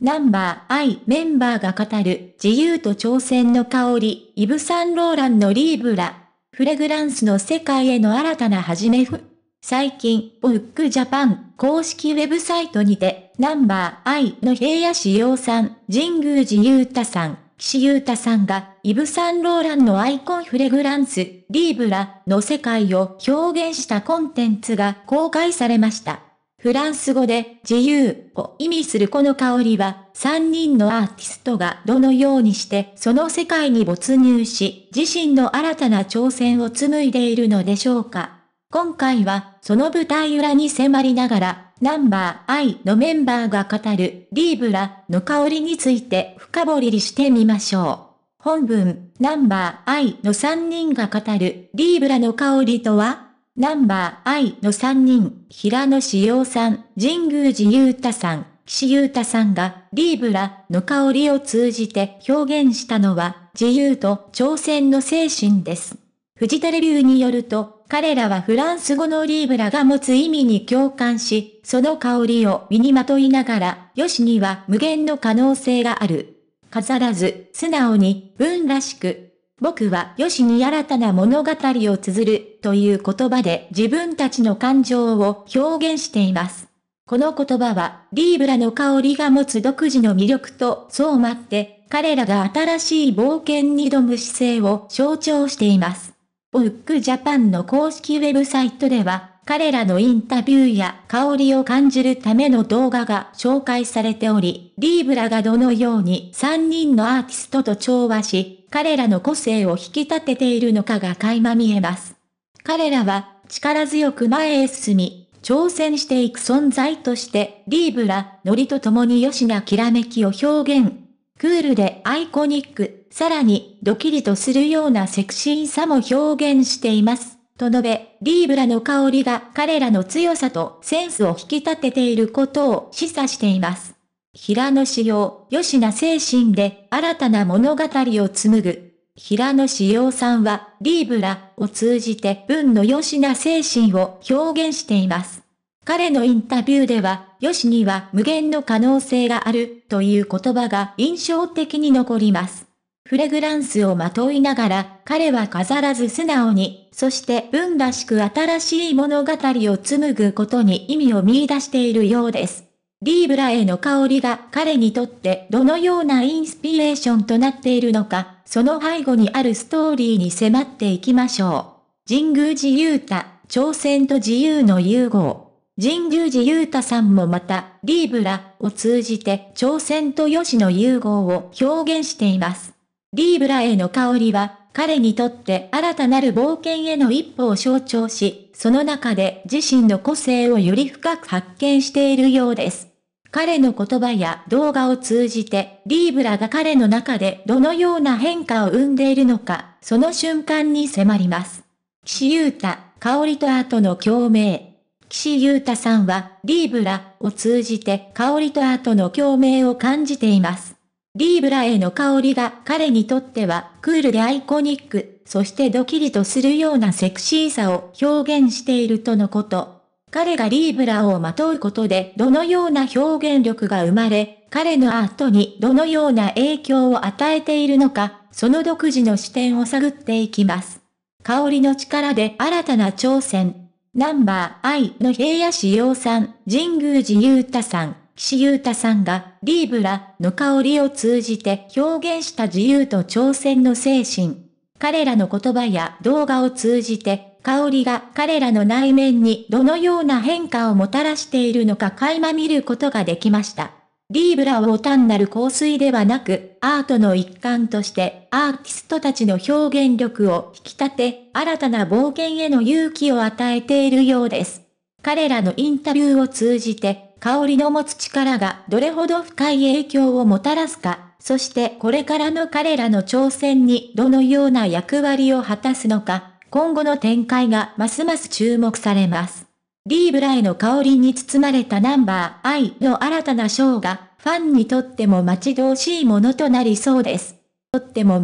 ナンバー I メンバーが語る自由と挑戦の香り、イブ・サンローランのリーブラ、フレグランスの世界への新たな始めふ。最近、ブックジャパン公式ウェブサイトにて、ナンバー I の平野志陽さん、神宮寺裕太さん、岸優太さんが、イブ・サンローランのアイコンフレグランス、リーブラの世界を表現したコンテンツが公開されました。フランス語で自由を意味するこの香りは、3人のアーティストがどのようにしてその世界に没入し、自身の新たな挑戦を紡いでいるのでしょうか。今回は、その舞台裏に迫りながら、ナンバー I のメンバーが語るリーブラの香りについて深掘りしてみましょう。本文、ナンバー I の3人が語るリーブラの香りとはナンバー I の3人、平野志陽さん、神宮寺勇太さん、岸優太さんが、リーブラの香りを通じて表現したのは、自由と挑戦の精神です。フジテレビューによると、彼らはフランス語のリーブラが持つ意味に共感し、その香りを身にまといながら、よしには無限の可能性がある。飾らず、素直に、文らしく、僕はよしに新たな物語を綴るという言葉で自分たちの感情を表現しています。この言葉は、リーブラの香りが持つ独自の魅力と相まって、彼らが新しい冒険に挑む姿勢を象徴しています。オックジャパンの公式ウェブサイトでは、彼らのインタビューや香りを感じるための動画が紹介されており、リーブラがどのように3人のアーティストと調和し、彼らの個性を引き立てているのかが垣間見えます。彼らは力強く前へ進み、挑戦していく存在として、リーブラ、ノリと共に吉シきらめきを表現。クールでアイコニック、さらにドキリとするようなセクシーさも表現しています。と述べ、リーブラの香りが彼らの強さとセンスを引き立てていることを示唆しています。平野紫耀、吉な精神で新たな物語を紡ぐ。平野紫耀さんは、リーブラを通じて文の吉な精神を表現しています。彼のインタビューでは、吉には無限の可能性があるという言葉が印象的に残ります。フレグランスをまといながら、彼は飾らず素直に、そして運らしく新しい物語を紡ぐことに意味を見出しているようです。リーブラへの香りが彼にとってどのようなインスピレーションとなっているのか、その背後にあるストーリーに迫っていきましょう。神宮寺勇太、挑戦と自由の融合。神宮寺勇太さんもまた、リーブラを通じて挑戦と良しの融合を表現しています。リーブラへの香りは、彼にとって新たなる冒険への一歩を象徴し、その中で自身の個性をより深く発見しているようです。彼の言葉や動画を通じて、リーブラが彼の中でどのような変化を生んでいるのか、その瞬間に迫ります。岸優太、香りと後の共鳴。岸優太さんは、リーブラを通じて香りと後の共鳴を感じています。リーブラへの香りが彼にとってはクールでアイコニック、そしてドキリとするようなセクシーさを表現しているとのこと。彼がリーブラをまとうことでどのような表現力が生まれ、彼のアートにどのような影響を与えているのか、その独自の視点を探っていきます。香りの力で新たな挑戦。ナンバー I の平野志陽さん、神宮寺勇太さん。岸優太さんがリーブラの香りを通じて表現した自由と挑戦の精神。彼らの言葉や動画を通じて香りが彼らの内面にどのような変化をもたらしているのか垣間見ることができました。リーブラを単なる香水ではなく、アートの一環としてアーティストたちの表現力を引き立て、新たな冒険への勇気を与えているようです。彼らのインタビューを通じて、香りの持つ力がどれほど深い影響をもたらすか、そしてこれからの彼らの挑戦にどのような役割を果たすのか、今後の展開がますます注目されます。リーブライの香りに包まれたナンバー I の新たなショーが、ファンにとっても待ち遠しいものとなりそうです。とっても